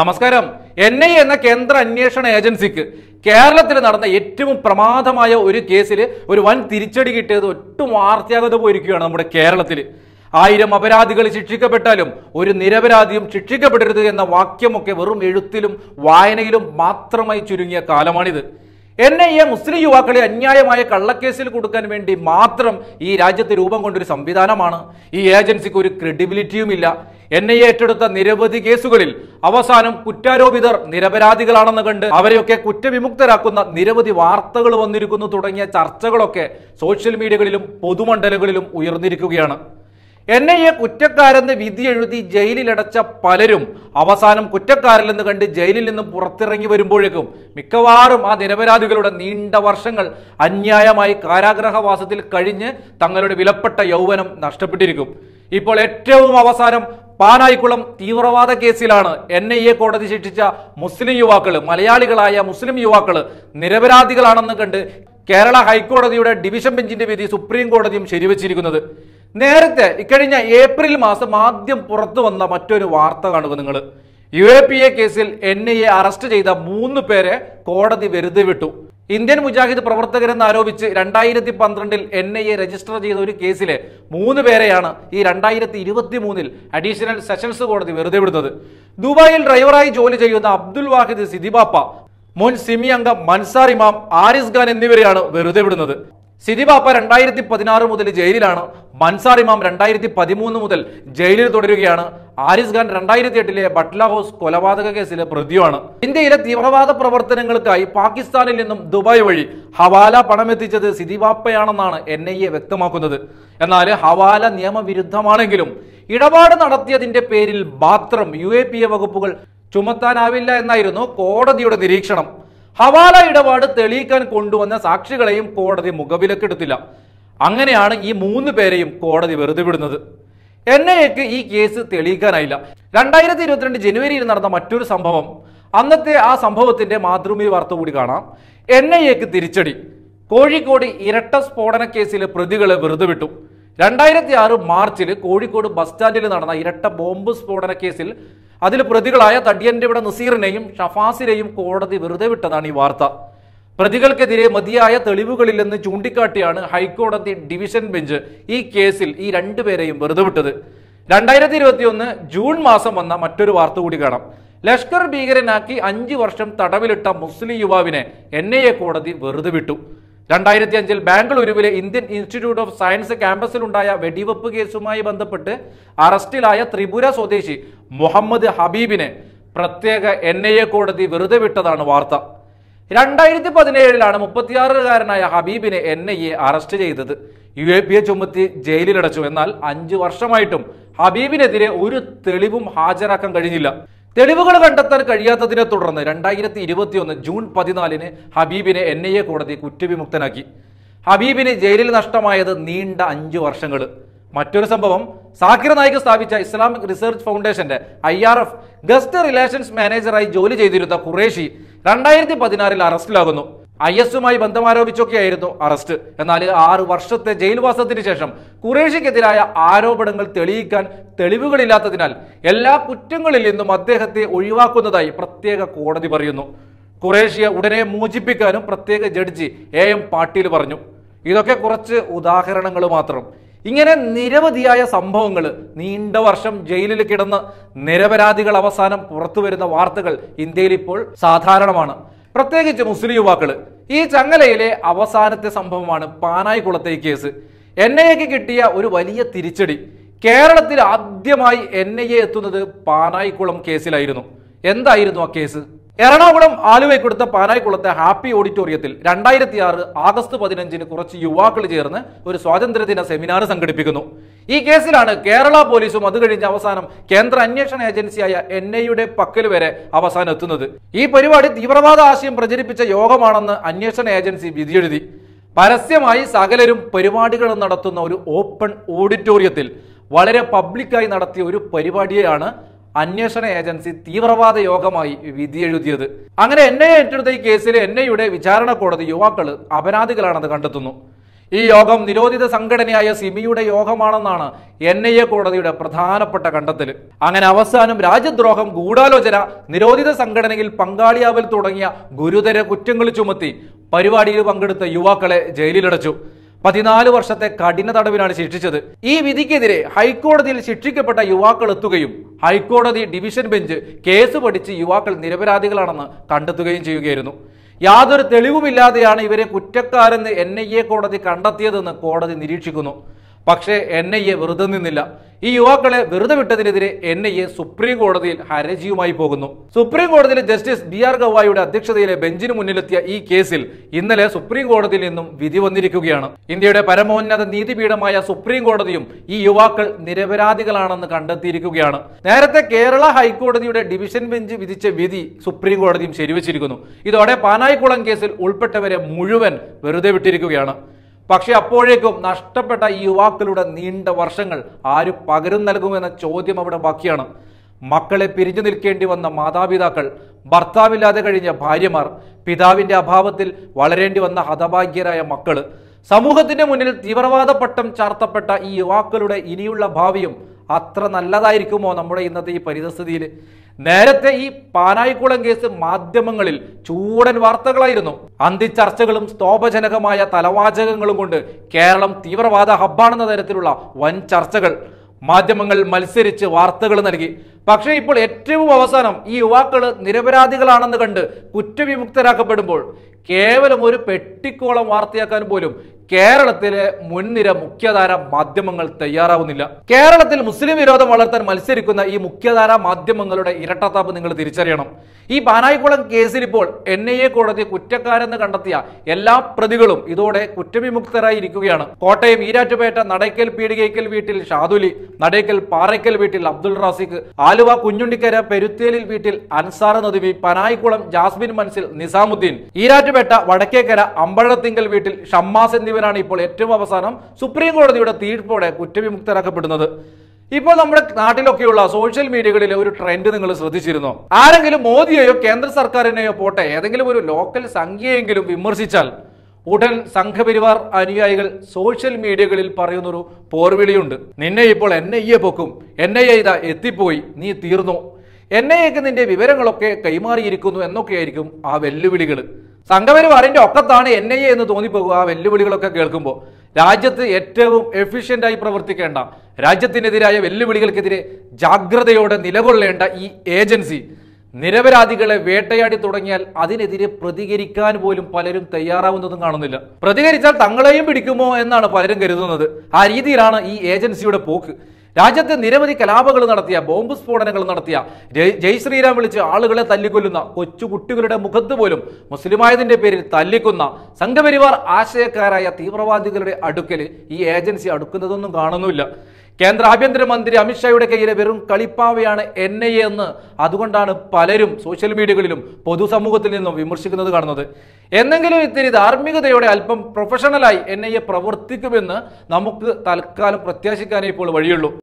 നമസ്കാരം N I എന്ന കേന്ദ്ര അന്വേഷണ ഏജൻസിക്ക് കേരളത്തിൽ നടന്ന ഏറ്റവും പ്രമാദമായ ഒരു കേസിൽ ഒരു വൻ തിരിച്ചടി കിട്ടിയത് ഒട്ടും വാർത്തയാകത പോയിരിക്കുകയാണ് നമ്മുടെ കേരളത്തിൽ ആയിരം അപരാധികൾ ശിക്ഷിക്കപ്പെട്ടാലും ഒരു നിരപരാധിയും ശിക്ഷിക്കപ്പെടരുത് എന്ന വാക്യമൊക്കെ വെറും എഴുത്തിലും വായനയിലും മാത്രമായി ചുരുങ്ങിയ കാലമാണിത് എൻ ഐ എ മുസ്ലിം യുവാക്കളെ അന്യായമായ കള്ളക്കേസിൽ കൊടുക്കാൻ വേണ്ടി മാത്രം ഈ രാജ്യത്ത് രൂപം കൊണ്ടൊരു സംവിധാനമാണ് ഈ ഏജൻസിക്ക് ഒരു ക്രെഡിബിലിറ്റിയുമില്ല എൻ ഐ എ ഏറ്റെടുത്ത നിരവധി കേസുകളിൽ അവസാനം കുറ്റാരോപിതർ നിരപരാധികളാണെന്ന് കണ്ട് അവരെയൊക്കെ കുറ്റവിമുക്തരാക്കുന്ന നിരവധി വാർത്തകൾ വന്നിരിക്കുന്നു തുടങ്ങിയ ചർച്ചകളൊക്കെ സോഷ്യൽ മീഡിയകളിലും പൊതുമണ്ഡലങ്ങളിലും ഉയർന്നിരിക്കുകയാണ് എൻ ഐ എ കുറ്റക്കാരെന്ന് എഴുതി ജയിലിലടച്ച പലരും അവസാനം കുറ്റക്കാരില്ലെന്ന് കണ്ട് ജയിലിൽ നിന്നും പുറത്തിറങ്ങി വരുമ്പോഴേക്കും മിക്കവാറും ആ നിരപരാധികളുടെ നീണ്ട വർഷങ്ങൾ അന്യായമായി കാരാഗ്രഹവാസത്തിൽ കഴിഞ്ഞ് തങ്ങളുടെ വിലപ്പെട്ട യൗവനം നഷ്ടപ്പെട്ടിരിക്കും ഇപ്പോൾ ഏറ്റവും അവസാനം പാനായിക്കുളം തീവ്രവാദ കേസിലാണ് എൻ ഐ എ കോടതി ശിക്ഷിച്ച മുസ്ലിം യുവാക്കൾ മലയാളികളായ മുസ്ലിം യുവാക്കൾ നിരപരാധികളാണെന്ന് കണ്ട് കേരള ഹൈക്കോടതിയുടെ ഡിവിഷൻ ബെഞ്ചിന്റെ വിധി സുപ്രീം കോടതിയും ശരിവച്ചിരിക്കുന്നത് നേരത്തെ ഇക്കഴിഞ്ഞ ഏപ്രിൽ മാസം ആദ്യം പുറത്തു വന്ന മറ്റൊരു വാർത്ത കാണുക നിങ്ങൾ യു എ പി എ കേസിൽ എൻ ഐ എ അറസ്റ്റ് ചെയ്ത മൂന്ന് പേരെ കോടതി വെറുതെ വിട്ടു ഇന്ത്യൻ മുജാഹിദ് പ്രവർത്തകരെന്ന് ആരോപിച്ച് രണ്ടായിരത്തി പന്ത്രണ്ടിൽ എൻ ഐ എ രജിസ്റ്റർ ചെയ്ത ഒരു കേസിലെ മൂന്ന് പേരെയാണ് ഈ രണ്ടായിരത്തി ഇരുപത്തി മൂന്നിൽ അഡീഷണൽ സെഷൻസ് കോടതി വെറുതെ വിടുന്നത് ദുബായിൽ ഡ്രൈവറായി ജോലി ചെയ്യുന്ന അബ്ദുൽ വാഹിദ് സിദിബാപ്പ മുൻ സിമി അംഗം മൻസാർ ഇമാം ആരിസ് ഖാൻ എന്നിവരെയാണ് വെറുതെ വിടുന്നത് സിതി ബാപ്പ രണ്ടായിരത്തി പതിനാറ് മുതൽ ജയിലിലാണ് മൻസാർ ഇമാം രണ്ടായിരത്തി പതിമൂന്ന് മുതൽ ജയിലിൽ തുടരുകയാണ് ആരിസ് ഖാൻ രണ്ടായിരത്തി എട്ടിലെ ബട്ട്ല ഹൗസ് കൊലപാതക കേസിലെ പ്രതിയുമാണ് ഇന്ത്യയിലെ തീവ്രവാദ പ്രവർത്തനങ്ങൾക്കായി പാകിസ്ഥാനിൽ നിന്നും ദുബായ് വഴി ഹവാല പണമെത്തിച്ചത് ബാപ്പയാണെന്നാണ് എൻ ഐ എ വ്യക്തമാക്കുന്നത് എന്നാൽ ഹവാല നിയമവിരുദ്ധമാണെങ്കിലും ഇടപാട് നടത്തിയതിന്റെ പേരിൽ മാത്രം യു വകുപ്പുകൾ ചുമത്താനാവില്ല എന്നായിരുന്നു കോടതിയുടെ നിരീക്ഷണം ഹവാല ഇടപാട് തെളിയിക്കാൻ കൊണ്ടുവന്ന സാക്ഷികളെയും കോടതി മുഖവിലക്കെടുത്തില്ല അങ്ങനെയാണ് ഈ മൂന്ന് പേരെയും കോടതി വെറുതെ വിടുന്നത് എൻ ഈ കേസ് തെളിയിക്കാനായില്ല രണ്ടായിരത്തി ഇരുപത്തിരണ്ട് ജനുവരിയിൽ നടന്ന മറ്റൊരു സംഭവം അന്നത്തെ ആ സംഭവത്തിന്റെ മാതൃഭൂമി വാർത്ത കൂടി കാണാം എൻ തിരിച്ചടി കോഴിക്കോട് ഇരട്ട സ്ഫോടന കേസിലെ പ്രതികളെ വെറുതെ വിട്ടു രണ്ടായിരത്തി ആറ് മാർച്ചിൽ കോഴിക്കോട് ബസ് സ്റ്റാൻഡിൽ നടന്ന ഇരട്ട ബോംബ് സ്ഫോടന കേസിൽ അതിൽ പ്രതികളായ തടിയന്റെ ഇവിടെ നസീറിനെയും ഷഫാസിനെയും കോടതി വെറുതെ വിട്ടതാണ് ഈ വാർത്ത പ്രതികൾക്കെതിരെ മതിയായ തെളിവുകളില്ലെന്ന് ചൂണ്ടിക്കാട്ടിയാണ് ഹൈക്കോടതി ഡിവിഷൻ ബെഞ്ച് ഈ കേസിൽ ഈ രണ്ടുപേരെയും വെറുതെ വിട്ടത് രണ്ടായിരത്തി ഇരുപത്തി ഒന്ന് ജൂൺ മാസം വന്ന മറ്റൊരു വാർത്ത കൂടി കാണാം ലഷ്കർ ഭീകരനാക്കി അഞ്ചു വർഷം തടവിലിട്ട മുസ്ലിം യുവാവിനെ എൻ കോടതി വെറുതെ വിട്ടു രണ്ടായിരത്തി അഞ്ചിൽ ബാംഗ്ലൂരുവിലെ ഇന്ത്യൻ ഇൻസ്റ്റിറ്റ്യൂട്ട് ഓഫ് സയൻസ് ക്യാമ്പസിലുണ്ടായ വെടിവെപ്പ് കേസുമായി ബന്ധപ്പെട്ട് അറസ്റ്റിലായ ത്രിപുര സ്വദേശി മുഹമ്മദ് ഹബീബിനെ പ്രത്യേക എൻ ഐ എ കോടതി വെറുതെ വിട്ടതാണ് വാർത്ത രണ്ടായിരത്തി പതിനേഴിലാണ് മുപ്പത്തിയാറുകാരനായ ഹബീബിനെ എൻ ഐ എ അറസ്റ്റ് ചെയ്തത് യു എ എ ചുമത്തി ജയിലിലടച്ചു എന്നാൽ അഞ്ചു വർഷമായിട്ടും ഹബീബിനെതിരെ ഒരു തെളിവും ഹാജരാക്കാൻ കഴിഞ്ഞില്ല തെളിവുകൾ കണ്ടെത്താൻ കഴിയാത്തതിനെ തുടർന്ന് രണ്ടായിരത്തി ഇരുപത്തിയൊന്ന് ജൂൺ പതിനാലിന് ഹബീബിനെ എൻ ഐ എ കോടതി കുറ്റവിമുക്തനാക്കി ഹബീബിന് ജയിലിൽ നഷ്ടമായത് നീണ്ട അഞ്ച് വർഷങ്ങൾ മറ്റൊരു സംഭവം സാക്കിർ നായിക് സ്ഥാപിച്ച ഇസ്ലാമിക് റിസർച്ച് ഫൗണ്ടേഷന്റെ I R F guest relations മാനേജറായി ജോലി ചെയ്തിരുന്ന ഖുറേഷി രണ്ടായിരത്തി പതിനാറിൽ അറസ്റ്റിലാകുന്നു ഐ എസുമായി ബന്ധമാരോപിച്ചൊക്കെയായിരുന്നു അറസ്റ്റ് എന്നാൽ ആറ് വർഷത്തെ ജയിൽവാസത്തിന് ശേഷം കുറേഷ്യക്കെതിരായ ആരോപണങ്ങൾ തെളിയിക്കാൻ തെളിവുകളില്ലാത്തതിനാൽ എല്ലാ കുറ്റങ്ങളിൽ നിന്നും അദ്ദേഹത്തെ ഒഴിവാക്കുന്നതായി പ്രത്യേക കോടതി പറയുന്നു കുറേഷ്യ ഉടനെ മോചിപ്പിക്കാനും പ്രത്യേക ജഡ്ജി എ എം പാട്ടീൽ പറഞ്ഞു ഇതൊക്കെ കുറച്ച് ഉദാഹരണങ്ങൾ മാത്രം ഇങ്ങനെ നിരവധിയായ സംഭവങ്ങൾ നീണ്ട വർഷം ജയിലിൽ കിടന്ന് നിരപരാധികൾ അവസാനം പുറത്തു വരുന്ന വാർത്തകൾ ഇന്ത്യയിൽ ഇപ്പോൾ സാധാരണമാണ് പ്രത്യേകിച്ച് മുസ്ലിം യുവാക്കൾ ഈ ചങ്ങലയിലെ അവസാനത്തെ സംഭവമാണ് കുളത്തെ കേസ് എൻ ഐ എക്ക് കിട്ടിയ ഒരു വലിയ തിരിച്ചടി കേരളത്തിൽ ആദ്യമായി എൻ ഐ എ എത്തുന്നത് പാനായിക്കുളം കേസിലായിരുന്നു എന്തായിരുന്നു ആ കേസ് എറണാകുളം ആലുവയ്ക്കൊടുത്ത പാനായിക്കുളത്തെ ഹാപ്പി ഓഡിറ്റോറിയത്തിൽ രണ്ടായിരത്തി ആറ് ആഗസ്റ്റ് പതിനഞ്ചിന് കുറച്ച് യുവാക്കൾ ചേർന്ന് ഒരു സ്വാതന്ത്ര്യദിന സെമിനാർ സംഘടിപ്പിക്കുന്നു ഈ കേസിലാണ് കേരള പോലീസും അത് കഴിഞ്ഞ് അവസാനം കേന്ദ്ര അന്വേഷണ ഏജൻസിയായ എൻ ഐയുടെ പക്കൽ വരെ അവസാനം എത്തുന്നത് ഈ പരിപാടി തീവ്രവാദ ആശയം പ്രചരിപ്പിച്ച യോഗമാണെന്ന് അന്വേഷണ ഏജൻസി വിധിയെഴുതി പരസ്യമായി സകലരും പരിപാടികൾ നടത്തുന്ന ഒരു ഓപ്പൺ ഓഡിറ്റോറിയത്തിൽ വളരെ പബ്ലിക്കായി നടത്തിയ ഒരു പരിപാടിയെയാണ് അന്വേഷണ ഏജൻസി തീവ്രവാദ യോഗമായി വിധിയെഴുതിയത് അങ്ങനെ എൻ ഐ ഏറ്റെടുത്ത ഈ കേസിൽ എൻ ഐയുടെ വിചാരണ കോടതി യുവാക്കൾ അപരാധികളാണെന്ന് കണ്ടെത്തുന്നു ഈ യോഗം നിരോധിത സംഘടനയായ സിമിയുടെ യോഗമാണെന്നാണ് എൻ ഐ എ കോടതിയുടെ പ്രധാനപ്പെട്ട കണ്ടെത്തൽ അങ്ങനെ അവസാനം രാജ്യദ്രോഹം ഗൂഢാലോചന നിരോധിത സംഘടനയിൽ പങ്കാളിയാവൽ തുടങ്ങിയ ഗുരുതര കുറ്റങ്ങൾ ചുമത്തി പരിപാടിയിൽ പങ്കെടുത്ത യുവാക്കളെ ജയിലിലടച്ചു പതിനാല് വർഷത്തെ കഠിന തടവിനാണ് ശിക്ഷിച്ചത് ഈ വിധിക്കെതിരെ ഹൈക്കോടതിയിൽ ശിക്ഷിക്കപ്പെട്ട യുവാക്കൾ എത്തുകയും ഹൈക്കോടതി ഡിവിഷൻ ബെഞ്ച് കേസ് പഠിച്ച് യുവാക്കൾ നിരപരാധികളാണെന്ന് കണ്ടെത്തുകയും ചെയ്യുകയായിരുന്നു യാതൊരു തെളിവുമില്ലാതെയാണ് ഇവരെ കുറ്റക്കാരെന്ന് എൻ ഐ എ കോടതി കണ്ടെത്തിയതെന്ന് കോടതി നിരീക്ഷിക്കുന്നു പക്ഷേ എൻ ഐ എ വെറുതെ നിന്നില്ല ഈ യുവാക്കളെ വെറുതെ വിട്ടതിനെതിരെ എൻ ഐ എ സുപ്രീം കോടതിയിൽ ഹരജിയുമായി പോകുന്നു സുപ്രീം കോടതിയിലെ ജസ്റ്റിസ് ബി ആർ ഗവായിയുടെ അധ്യക്ഷതയിലെ ബെഞ്ചിന് മുന്നിലെത്തിയ ഈ കേസിൽ ഇന്നലെ സുപ്രീം കോടതിയിൽ നിന്നും വിധി വന്നിരിക്കുകയാണ് ഇന്ത്യയുടെ പരമോന്നത നീതിപീഠമായ സുപ്രീം കോടതിയും ഈ യുവാക്കൾ നിരപരാധികളാണെന്ന് കണ്ടെത്തിയിരിക്കുകയാണ് നേരത്തെ കേരള ഹൈക്കോടതിയുടെ ഡിവിഷൻ ബെഞ്ച് വിധിച്ച വിധി സുപ്രീം കോടതിയും ശരിവച്ചിരിക്കുന്നു ഇതോടെ പാനായിക്കുളം കേസിൽ ഉൾപ്പെട്ടവരെ മുഴുവൻ വെറുതെ വിട്ടിരിക്കുകയാണ് പക്ഷെ അപ്പോഴേക്കും നഷ്ടപ്പെട്ട ഈ യുവാക്കളുടെ നീണ്ട വർഷങ്ങൾ ആര് പകരം നൽകുമെന്ന ചോദ്യം അവിടെ ബാക്കിയാണ് മക്കളെ പിരിഞ്ഞു നിൽക്കേണ്ടി വന്ന മാതാപിതാക്കൾ ഭർത്താവില്ലാതെ കഴിഞ്ഞ ഭാര്യമാർ പിതാവിൻ്റെ അഭാവത്തിൽ വളരേണ്ടി വന്ന ഹതഭാഗ്യരായ മക്കൾ സമൂഹത്തിന്റെ മുന്നിൽ തീവ്രവാദ പട്ടം ചാർത്തപ്പെട്ട ഈ യുവാക്കളുടെ ഇനിയുള്ള ഭാവിയും അത്ര നല്ലതായിരിക്കുമോ നമ്മുടെ ഇന്നത്തെ ഈ പരിതസ്ഥിതിയിൽ നേരത്തെ ഈ പാനായിക്കുളം കേസ് മാധ്യമങ്ങളിൽ ചൂടൻ വാർത്തകളായിരുന്നു അന്തിച്ചർച്ചകളും സ്തോഭജനകമായ തലവാചകങ്ങളും കൊണ്ട് കേരളം തീവ്രവാദ ഹബ്ബാണെന്ന തരത്തിലുള്ള വൻ ചർച്ചകൾ മാധ്യമങ്ങൾ മത്സരിച്ച് വാർത്തകൾ നൽകി പക്ഷേ ഇപ്പോൾ ഏറ്റവും അവസാനം ഈ യുവാക്കൾ നിരപരാധികളാണെന്ന് കണ്ട് കുറ്റവിമുക്തരാക്കപ്പെടുമ്പോൾ കേവലം ഒരു പെട്ടിക്കോളം വാർത്തയാക്കാൻ പോലും കേരളത്തിലെ മുൻനിര മുഖ്യധാര മാധ്യമങ്ങൾ തയ്യാറാവുന്നില്ല കേരളത്തിൽ മുസ്ലിം വിരോധം വളർത്താൻ മത്സരിക്കുന്ന ഈ മുഖ്യധാര മാധ്യമങ്ങളുടെ ഇരട്ടത്താപ്പ് നിങ്ങൾ തിരിച്ചറിയണം ഈ പാനായിക്കുളം കേസിൽ ഇപ്പോൾ എൻ ഐ എ കോടതി കുറ്റക്കാരെന്ന് കണ്ടെത്തിയ എല്ലാ പ്രതികളും ഇതോടെ കുറ്റവിമുക്തരായി ഇരിക്കുകയാണ് കോട്ടയം ഈരാറ്റുപേട്ട നടയ്ക്കൽ പീടികയ്ക്കൽ വീട്ടിൽ ഷാദുലി നടയ്ക്കൽ പാറയ്ക്കൽ വീട്ടിൽ അബ്ദുൾ റാസിഖ് ആൽ ആലുവ കുഞ്ഞുണ്ടിക്കര പെരുത്തേലിൽ വീട്ടിൽ അൻസാറ നദുവി പനായിക്കുളം ജാസ്മിൻ മൻസിൽ നിസാമുദ്ദീൻ ഈരാറ്റുപേട്ട വടക്കേക്കര അമ്പഴത്തിങ്കൽ വീട്ടിൽ ഷമ്മാസ് എന്നിവരാണ് ഇപ്പോൾ ഏറ്റവും അവസാനം സുപ്രീം കോടതിയുടെ തീർപ്പോടെ കുറ്റവിമുക്തരാക്കപ്പെടുന്നത് ഇപ്പോൾ നമ്മുടെ നാട്ടിലൊക്കെയുള്ള സോഷ്യൽ മീഡിയകളിലെ ഒരു ട്രെൻഡ് നിങ്ങൾ ശ്രദ്ധിച്ചിരുന്നു ആരെങ്കിലും മോദിയെയോ കേന്ദ്ര സർക്കാരിനെയോ പോട്ടെ ഏതെങ്കിലും ഒരു ലോക്കൽ സംഖ്യയെങ്കിലും വിമർശിച്ചാൽ ഉടൻ സംഘപരിവാർ അനുയായികൾ സോഷ്യൽ മീഡിയകളിൽ പറയുന്നൊരു പോർവിളിയുണ്ട് നിന്നെ ഇപ്പോൾ എൻ ഐ എ പൊക്കും എൻ ഐ എ ഇതാ എത്തിപ്പോയി നീ തീർന്നു എൻ ഐ എക്ക് നിന്റെ വിവരങ്ങളൊക്കെ കൈമാറിയിരിക്കുന്നു എന്നൊക്കെയായിരിക്കും ആ വെല്ലുവിളികൾ സംഘപരിവാറിന്റെ ഒക്കത്താണ് എൻ ഐ എ എന്ന് തോന്നിപ്പോകുക ആ വെല്ലുവിളികളൊക്കെ കേൾക്കുമ്പോൾ രാജ്യത്ത് ഏറ്റവും എഫിഷ്യൻ്റായി പ്രവർത്തിക്കേണ്ട രാജ്യത്തിനെതിരായ വെല്ലുവിളികൾക്കെതിരെ ജാഗ്രതയോടെ നിലകൊള്ളേണ്ട ഈ ഏജൻസി നിരപരാധികളെ വേട്ടയാടി തുടങ്ങിയാൽ അതിനെതിരെ പ്രതികരിക്കാൻ പോലും പലരും തയ്യാറാവുന്നതും കാണുന്നില്ല പ്രതികരിച്ചാൽ തങ്ങളെയും പിടിക്കുമോ എന്നാണ് പലരും കരുതുന്നത് ആ രീതിയിലാണ് ഈ ഏജൻസിയുടെ പോക്ക് രാജ്യത്ത് നിരവധി കലാപങ്ങൾ നടത്തിയ ബോംബ് സ്ഫോടനങ്ങൾ നടത്തിയ ജയ് ശ്രീരാം വിളിച്ച് ആളുകളെ തല്ലിക്കൊല്ലുന്ന കൊച്ചുകുട്ടികളുടെ മുഖത്ത് പോലും മുസ്ലിമായതിന്റെ പേരിൽ തല്ലിക്കുന്ന സംഘപരിവാർ ആശയക്കാരായ തീവ്രവാദികളുടെ അടുക്കൽ ഈ ഏജൻസി അടുക്കുന്നതൊന്നും കാണുന്നില്ല കേന്ദ്ര ആഭ്യന്തരമന്ത്രി അമിത്ഷായുടെ കയ്യിലെ വെറും കളിപ്പാവയാണ് എൻ ഐ എന്ന് അതുകൊണ്ടാണ് പലരും സോഷ്യൽ മീഡിയകളിലും പൊതുസമൂഹത്തിൽ നിന്നും വിമർശിക്കുന്നത് കാണുന്നത് എന്നെങ്കിലും ഇത്തിരി ധാർമ്മികതയോടെ അല്പം പ്രൊഫഷണലായി എൻ ഐ എ പ്രവർത്തിക്കുമെന്ന് നമുക്ക് തൽക്കാലം പ്രത്യാശിക്കാനേ ഇപ്പോൾ വഴിയുള്ളൂ